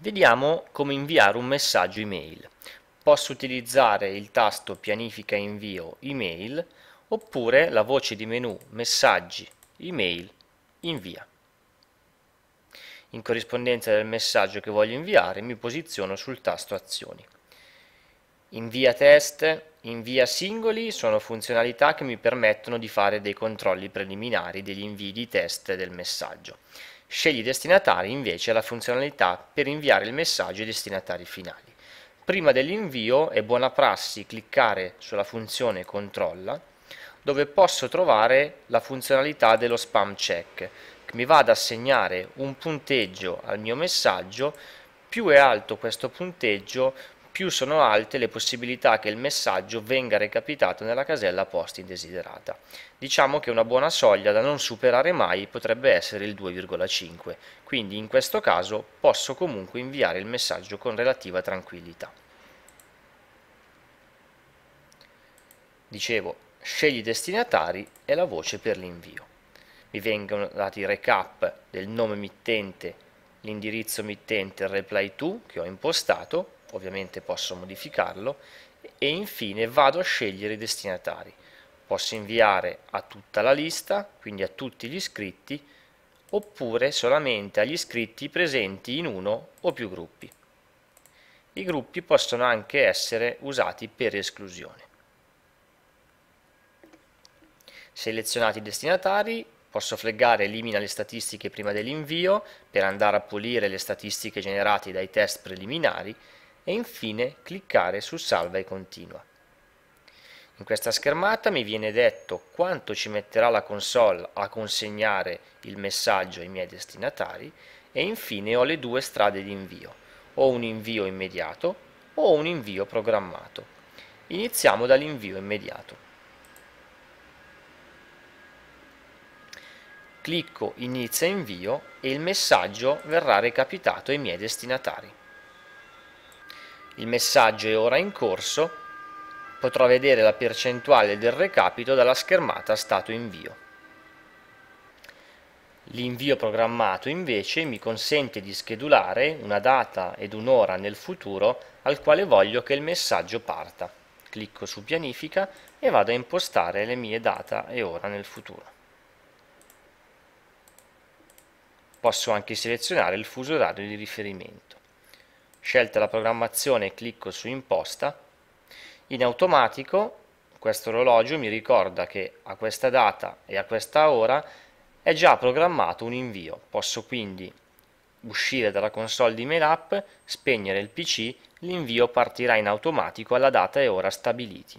Vediamo come inviare un messaggio email. Posso utilizzare il tasto pianifica invio email oppure la voce di menu messaggi email invia. In corrispondenza del messaggio che voglio inviare mi posiziono sul tasto azioni. Invia test invia singoli sono funzionalità che mi permettono di fare dei controlli preliminari degli invii di test del messaggio. Scegli destinatari invece è la funzionalità per inviare il messaggio ai destinatari finali. Prima dell'invio è buona prassi cliccare sulla funzione controlla dove posso trovare la funzionalità dello spam check che mi va ad assegnare un punteggio al mio messaggio più è alto questo punteggio più sono alte le possibilità che il messaggio venga recapitato nella casella posta indesiderata. Diciamo che una buona soglia da non superare mai potrebbe essere il 2,5, quindi in questo caso posso comunque inviare il messaggio con relativa tranquillità. Dicevo, scegli destinatari e la voce per l'invio. Mi vengono dati i recap del nome mittente, l'indirizzo mittente, il reply to che ho impostato, ovviamente posso modificarlo e infine vado a scegliere i destinatari. Posso inviare a tutta la lista, quindi a tutti gli iscritti, oppure solamente agli iscritti presenti in uno o più gruppi. I gruppi possono anche essere usati per esclusione. Selezionati i destinatari, posso fleggare elimina le statistiche prima dell'invio per andare a pulire le statistiche generate dai test preliminari e infine cliccare su salva e continua. In questa schermata mi viene detto quanto ci metterà la console a consegnare il messaggio ai miei destinatari e infine ho le due strade di invio, o un invio immediato o un invio programmato. Iniziamo dall'invio immediato. Clicco inizia invio e il messaggio verrà recapitato ai miei destinatari il messaggio è ora in corso, potrò vedere la percentuale del recapito dalla schermata stato invio. L'invio programmato invece mi consente di schedulare una data ed un'ora nel futuro al quale voglio che il messaggio parta. Clicco su pianifica e vado a impostare le mie data e ora nel futuro. Posso anche selezionare il fuso orario di riferimento scelta la programmazione clicco su imposta, in automatico questo orologio mi ricorda che a questa data e a questa ora è già programmato un invio, posso quindi uscire dalla console di MailApp, spegnere il PC, l'invio partirà in automatico alla data e ora stabiliti.